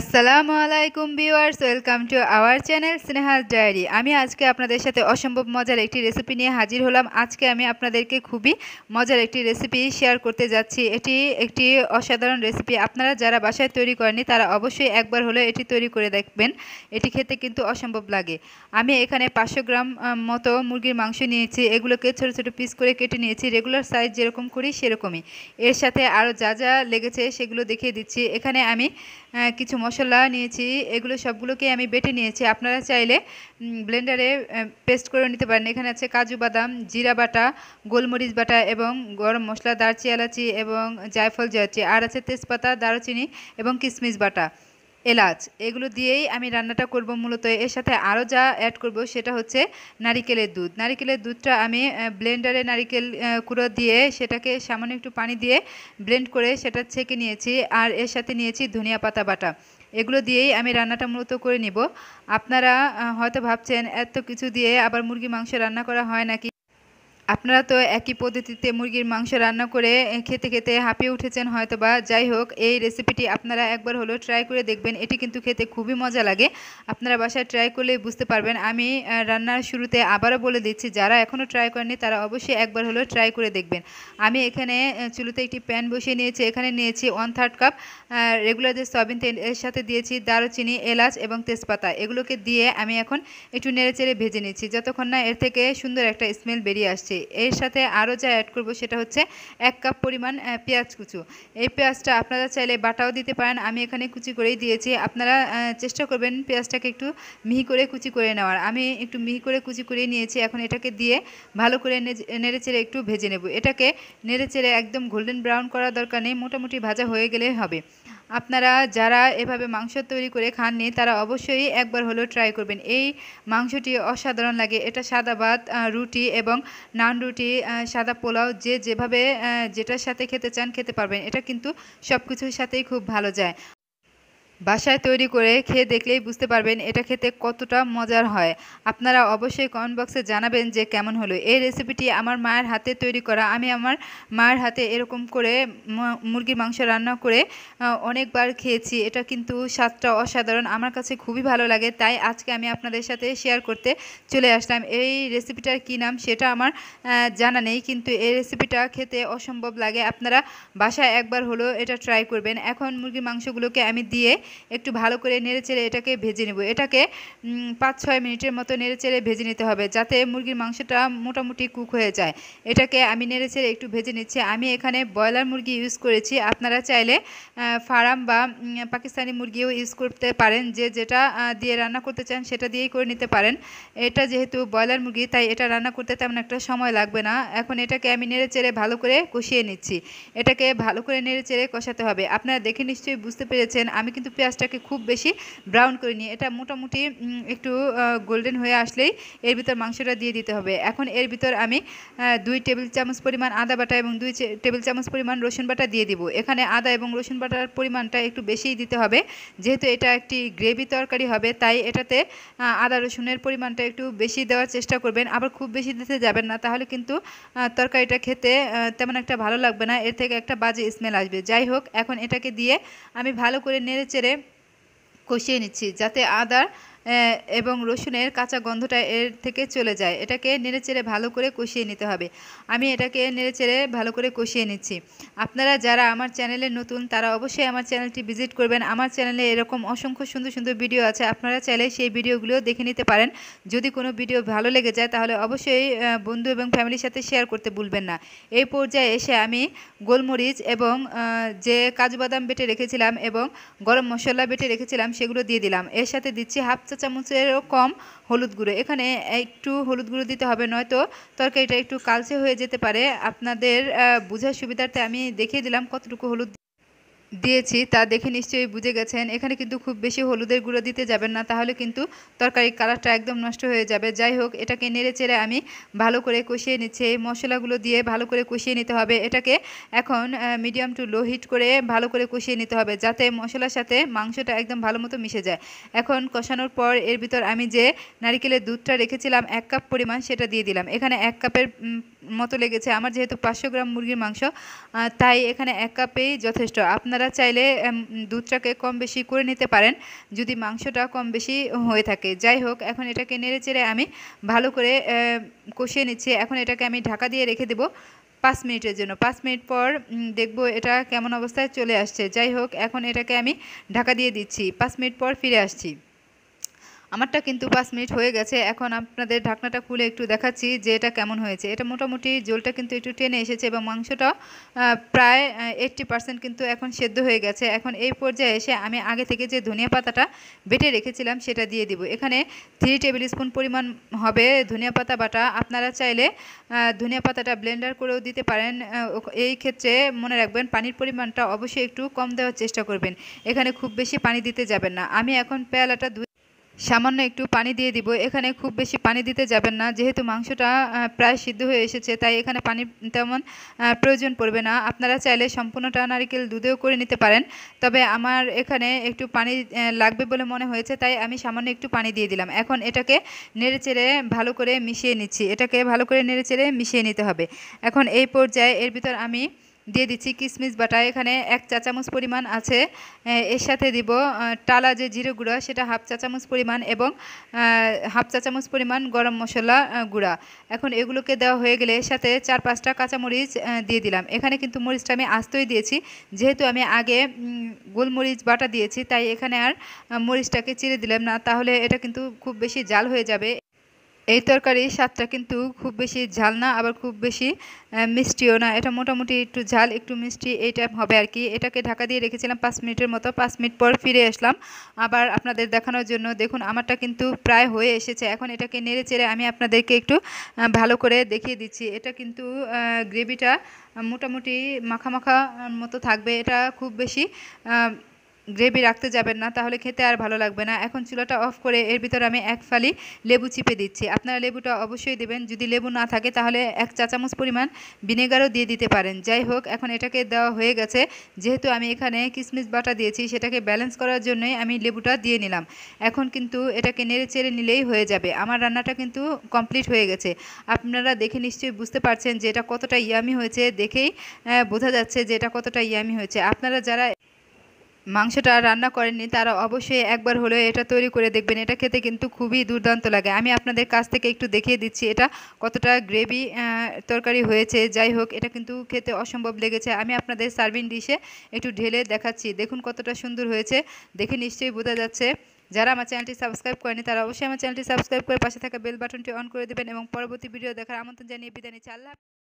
আসসালামু আলাইকুম viewers welcome to our channel স্নেহার ডায়েরি আমি আজকে আপনাদের সাথে অসম্ভব মজার একটি রেসিপি নিয়ে হাজির হলাম আজকে আমি আপনাদেরকে খুবই মজার একটি রেসিপি শেয়ার করতে যাচ্ছি এটি একটি অসাধারণ রেসিপি আপনারা যারা বাসায় তৈরি করেনি তারা অবশ্যই একবার হলে এটি তৈরি করে দেখবেন এটি খেতে কিন্তু অসম্ভব লাগে আমি এখানে পাঁচশো গ্রাম মতো মুরগির মাংস নিয়েছি এগুলোকে ছোট ছোট পিস করে কেটে নিয়েছি রেগুলার সাইজ যেরকম করি সেরকমই এর সাথে আরও যা যা লেগেছে সেগুলো দেখিয়ে দিচ্ছি এখানে আমি কিছু মশলা নিয়েছি এগুলো সবগুলোকে আমি বেটে নিয়েছি আপনারা চাইলে ব্লেন্ডারে পেস্ট করে নিতে পারেন এখানে আছে কাজু বাদাম জিরা বাটা গোলমরিচ বাটা এবং গরম মশলা দারচি এলাচি এবং জায়ফল জয়চি আর আছে তেজপাতা দারচিনি এবং কিশমিশ বাটা এলাচ এগুলো দিয়েই আমি রান্নাটা করব মূলত এর সাথে আরও যা অ্যাড করব সেটা হচ্ছে নারিকেলের দুধ নারিকেলের দুধটা আমি ব্লেন্ডারে নারিকেল কুড়ো দিয়ে সেটাকে সামান্য একটু পানি দিয়ে ব্লেন্ড করে সেটা ছেঁকে নিয়েছি আর এর সাথে নিয়েছি ধনিয়া পাতা বাটা এগুলো দিয়েই আমি রান্নাটা মূলত করে নিব আপনারা হয়তো ভাবছেন এত কিছু দিয়ে আবার মুরগি মাংস রান্না করা হয় নাকি আপনারা তো একই পদ্ধতিতে মুরগির মাংস রান্না করে খেতে খেতে হাঁপিয়ে উঠেছেন হয়তো বা যাই হোক এই রেসিপিটি আপনারা একবার হলো ট্রাই করে দেখবেন এটি কিন্তু খেতে খুবই মজা লাগে আপনারা বাসায় ট্রাই করলে বুঝতে পারবেন আমি রান্নার শুরুতে আবারও বলে দিচ্ছি যারা এখনও ট্রাই করেনি তারা অবশ্যই একবার হলো ট্রাই করে দেখবেন আমি এখানে চুলোতে একটি প্যান বসিয়ে নিয়েছি এখানে নিয়েছি ওয়ান থার্ড কাপ রেগুলার যে সয়াবিন তেল এর সাথে দিয়েছি দারুচিনি এলাচ এবং তেজপাতা এগুলোকে দিয়ে আমি এখন একটু নেড়ে চেড়ে ভেজে নিচ্ছি যতক্ষণ না এর থেকে সুন্দর একটা স্মেল বেরিয়ে আসছে নিয়েছি এর সাথে আরও যা অ্যাড করব সেটা হচ্ছে এক কাপ পরিমাণ পেঁয়াজ কুচু এই পেঁয়াজটা আপনারা চাইলে বাটাও দিতে পারেন আমি এখানে কুচি করেই দিয়েছি আপনারা চেষ্টা করবেন পেঁয়াজটাকে একটু মিহি করে কুচি করে নেওয়ার আমি একটু মিহি করে কুচি করে নিয়েছি এখন এটাকে দিয়ে ভালো করে নেড়েচেড়ে একটু ভেজে নেব এটাকে নেড়েচেড়ে একদম গোল্ডেন ব্রাউন করা দরকার নেই মোটামুটি ভাজা হয়ে গেলে হবে আপনারা যারা এভাবে মাংস তৈরি করে খাননি তারা অবশ্যই একবার হলেও ট্রাই করবেন এই মাংসটি অসাধারণ লাগে এটা সাদা ভাত রুটি এবং নান রুটি সাদা পোলাও যে যেভাবে যেটার সাথে খেতে চান খেতে পারবেন এটা কিন্তু সব কিছুর সাথেই খুব ভালো যায় বাসায় তৈরি করে খেয়ে দেখলেই বুঝতে পারবেন এটা খেতে কতটা মজার হয় আপনারা অবশ্যই কমেন্ট বক্সে জানাবেন যে কেমন হলো এই রেসিপিটি আমার মায়ের হাতে তৈরি করা আমি আমার মায়ের হাতে এরকম করে মুরগির মাংস রান্না করে অনেকবার খেয়েছি এটা কিন্তু স্বাদটা অসাধারণ আমার কাছে খুবই ভালো লাগে তাই আজকে আমি আপনাদের সাথে শেয়ার করতে চলে আসলাম এই রেসিপিটার কী নাম সেটা আমার জানা নেই কিন্তু এই রেসিপিটা খেতে অসম্ভব লাগে আপনারা বাসায় একবার হলো এটা ট্রাই করবেন এখন মুরগির মাংসগুলোকে আমি দিয়ে একটু ভালো করে নেড়েচেড়ে এটাকে ভেজে নেব এটাকে পাঁচ ছয় মিনিটের মতো নেড়েচেড়ে ভেজে নিতে হবে যাতে মুরগির মাংসটা মোটামুটি কুক হয়ে যায় এটাকে আমি নেড়েচেড়ে একটু ভেজে নিচ্ছি আমি এখানে ব্রয়লার মুরগি ইউজ করেছি আপনারা চাইলে ফার্ম বা পাকিস্তানি মুরগিও ইউজ করতে পারেন যে যেটা দিয়ে রান্না করতে চান সেটা দিয়েই করে নিতে পারেন এটা যেহেতু ব্রয়লার মুরগি তাই এটা রান্না করতে তেমন একটা সময় লাগবে না এখন এটাকে আমি নেড়েচেড়ে ভালো করে কষিয়ে নিচ্ছি এটাকে ভালো করে নেড়েচেড়ে কষাতে হবে আপনারা দেখে নিশ্চয়ই বুঝতে পেরেছেন আমি কিন্তু পেঁয়াজটাকে খুব বেশি ব্রাউন করে নিয়ে এটা মোটামুটি একটু গোল্ডেন হয়ে আসলেই এর ভিতর মাংসটা দিয়ে দিতে হবে এখন এর ভিতর আমি দুই টেবিল চামচ পরিমাণ আদা বাটা এবং দুই টেবিল চামচ পরিমাণ রসুন বাটা দিয়ে দিব এখানে আদা এবং রসুন বাটার পরিমাণটা একটু বেশিই দিতে হবে যেহেতু এটা একটি গ্রেভি তরকারি হবে তাই এটাতে আদা রসুনের পরিমাণটা একটু বেশি দেওয়ার চেষ্টা করবেন আবার খুব বেশি দিতে যাবেন না তাহলে কিন্তু তরকারিটা খেতে তেমন একটা ভালো লাগবে না এর থেকে একটা বাজে স্মেল আসবে যাই হোক এখন এটাকে দিয়ে আমি ভালো করে নেড়ে করে কষিয়ে নিচ্ছি যাতে আদার এবং রসুনের কাঁচা গন্ধটা এর থেকে চলে যায় এটাকে নেড়েচেড়ে ভালো করে কষিয়ে নিতে হবে আমি এটাকে নেড়েচেড়ে ভালো করে কষিয়ে নিচ্ছি আপনারা যারা আমার চ্যানেলে নতুন তারা অবশ্যই আমার চ্যানেলটি ভিজিট করবেন আমার চ্যানেলে এরকম অসংখ্য সুন্দর সুন্দর ভিডিও আছে আপনারা চাইলে সেই ভিডিওগুলো দেখে নিতে পারেন যদি কোনো ভিডিও ভালো লেগে যায় তাহলে অবশ্যই বন্ধু এবং ফ্যামিলির সাথে শেয়ার করতে ভুলবেন না এই পর্যায়ে এসে আমি গোলমরিচ এবং যে কাজু বাদাম বেটে রেখেছিলাম এবং গরম মশলা বেটে রেখেছিলাম সেগুলো দিয়ে দিলাম এর সাথে দিচ্ছি হাফ চা চামচেরও কম হলুদ গুঁড়ো এখানে একটু হলুদ গুঁড়ো দিতে হবে নয়তো তরকারিটা একটু কালচে হয়ে যেতে পারে আপনাদের বোঝার সুবিধার্থে আমি দেখিয়ে দিলাম কতটুকু হলুদ দিয়েছি তা দেখে নিশ্চয়ই বুঝে গেছেন এখানে কিন্তু খুব বেশি হলুদের গুঁড়ো দিতে যাবেন না তাহলে কিন্তু তরকারির কালারটা একদম নষ্ট হয়ে যাবে যাই হোক এটাকে নেড়ে চেড়ে আমি ভালো করে কষিয়ে নিচ্ছি এই মশলাগুলো দিয়ে ভালো করে কষিয়ে নিতে হবে এটাকে এখন মিডিয়াম টু লো হিট করে ভালো করে কষিয়ে নিতে হবে যাতে মশলার সাথে মাংসটা একদম ভালো মতো মিশে যায় এখন কষানোর পর এর ভিতর আমি যে নারিকেলের দুধটা রেখেছিলাম এক কাপ পরিমাণ সেটা দিয়ে দিলাম এখানে এক কাপের মতো লেগেছে আমার যেহেতু পাঁচশো গ্রাম মুরগির মাংস তাই এখানে এক কাপেই যথেষ্ট আপনার আপনারা চাইলে দুধটাকে কম বেশি করে নিতে পারেন যদি মাংসটা কম বেশি হয়ে থাকে যাই হোক এখন এটাকে নেড়ে চেড়ে আমি ভালো করে কষিয়ে নিচ্ছি এখন এটাকে আমি ঢাকা দিয়ে রেখে দেবো পাঁচ মিনিটের জন্য পাঁচ মিনিট পর দেখব এটা কেমন অবস্থায় চলে আসছে যাই হোক এখন এটাকে আমি ঢাকা দিয়ে দিচ্ছি পাঁচ মিনিট পর ফিরে আসছি আমারটা কিন্তু পাঁচ মিনিট হয়ে গেছে এখন আপনাদের ঢাকনাটা খুলে একটু দেখাচ্ছি যে এটা কেমন হয়েছে এটা মোটামুটি জলটা কিন্তু একটু টেনে এসেছে এবং মাংসটা প্রায় এইটটি পার্সেন্ট কিন্তু এখন সেদ্ধ হয়ে গেছে এখন এই পর্যায়ে এসে আমি আগে থেকে যে ধনিয়া পাতাটা বেটে রেখেছিলাম সেটা দিয়ে দিব এখানে থ্রি টেবিল স্পুন পরিমাণ হবে ধনিয়া পাতা বাটা আপনারা চাইলে ধনিয়া পাতাটা ব্লেন্ডার করেও দিতে পারেন এই ক্ষেত্রে মনে রাখবেন পানির পরিমাণটা অবশ্যই একটু কম দেওয়ার চেষ্টা করবেন এখানে খুব বেশি পানি দিতে যাবেন না আমি এখন পেয়ালাটা সামান্য একটু পানি দিয়ে দিব এখানে খুব বেশি পানি দিতে যাবেন না যেহেতু মাংসটা প্রায় সিদ্ধ হয়ে এসেছে তাই এখানে পানি তেমন প্রয়োজন পড়বে না আপনারা চাইলে সম্পূর্ণটা নারিকেল দুধেও করে নিতে পারেন তবে আমার এখানে একটু পানি লাগবে বলে মনে হয়েছে তাই আমি সামান্য একটু পানি দিয়ে দিলাম এখন এটাকে নেড়েচেড়ে ভালো করে মিশিয়ে নিচ্ছি এটাকে ভালো করে নেড়েচেড়ে মিশিয়ে নিতে হবে এখন এই পর্যায়ে এর ভিতর আমি দিয়ে দিচ্ছি কিশমিশ বাটা এখানে এক চা চামচ পরিমাণ আছে এর সাথে দিব টালা যে জিরে গুঁড়া সেটা হাফ চা চামচ পরিমাণ এবং হাফ চা চামচ পরিমাণ গরম মশলা গুঁড়া এখন এগুলোকে দেওয়া হয়ে গেলে এর সাথে চার পাঁচটা কাঁচামরিচ দিয়ে দিলাম এখানে কিন্তু মরিচটা আমি আস্তই দিয়েছি যেহেতু আমি আগে গোলমরিচ বাটা দিয়েছি তাই এখানে আর মরিচটাকে চিড়ে দিলাম না তাহলে এটা কিন্তু খুব বেশি জাল হয়ে যাবে এই তরকারির স্বাদটা কিন্তু খুব বেশি ঝাল না আবার খুব বেশি মিষ্টিও না এটা মোটামুটি একটু ঝাল একটু মিষ্টি এইটা হবে আর কি এটাকে ঢাকা দিয়ে রেখেছিলাম পাঁচ মিনিটের মতো পাঁচ মিনিট পর ফিরে আসলাম আবার আপনাদের দেখানোর জন্য দেখুন আমারটা কিন্তু প্রায় হয়ে এসেছে এখন এটাকে নেড়ে চেড়ে আমি আপনাদেরকে একটু ভালো করে দেখিয়ে দিচ্ছি এটা কিন্তু গ্রেভিটা মোটামুটি মাখা মাখার মতো থাকবে এটা খুব বেশি গ্রেভি রাখতে যাবেন না তাহলে খেতে আর ভালো লাগবে না এখন চুলাটা অফ করে এর ভিতর আমি এক ফালি লেবু চিপে দিচ্ছি আপনারা লেবুটা অবশ্যই দেবেন যদি লেবু না থাকে তাহলে এক চা চামচ পরিমাণ ভিনেগারও দিয়ে দিতে পারেন যাই হোক এখন এটাকে দেওয়া হয়ে গেছে যেহেতু আমি এখানে কিশমিশ বাটা দিয়েছি সেটাকে ব্যালেন্স করার জন্যই আমি লেবুটা দিয়ে নিলাম এখন কিন্তু এটাকে নেড়ে চেড়ে নিলেই হয়ে যাবে আমার রান্নাটা কিন্তু কমপ্লিট হয়ে গেছে আপনারা দেখে নিশ্চয়ই বুঝতে পারছেন যে এটা কতটা ইয়ামি হয়েছে দেখেই বোঝা যাচ্ছে যে এটা কতটা ইয়ামি হয়েছে আপনারা যারা মাংসটা রান্না করেননি তারা অবশ্যই একবার হলেও এটা তৈরি করে দেখবেন এটা খেতে কিন্তু খুবই দুর্দান্ত লাগে আমি আপনাদের কাছ থেকে একটু দেখিয়ে দিচ্ছি এটা কতটা গ্রেভি তরকারি হয়েছে যাই হোক এটা কিন্তু খেতে অসম্ভব লেগেছে আমি আপনাদের সার্ভিং ডিশে একটু ঢেলে দেখাচ্ছি দেখুন কতটা সুন্দর হয়েছে দেখে নিশ্চয়ই বোঝা যাচ্ছে যারা আমার চ্যানেলটি সাবস্ক্রাইব করেনি তারা অবশ্যই আমার চ্যানেলটি সাবস্ক্রাইব করে পাশে থাকা বেল বাটনটি অন করে দেবেন এবং পরবর্তী ভিডিও দেখার আমন্ত্রণ জানিয়ে বিদায় নিচ্ছি আল্লাহ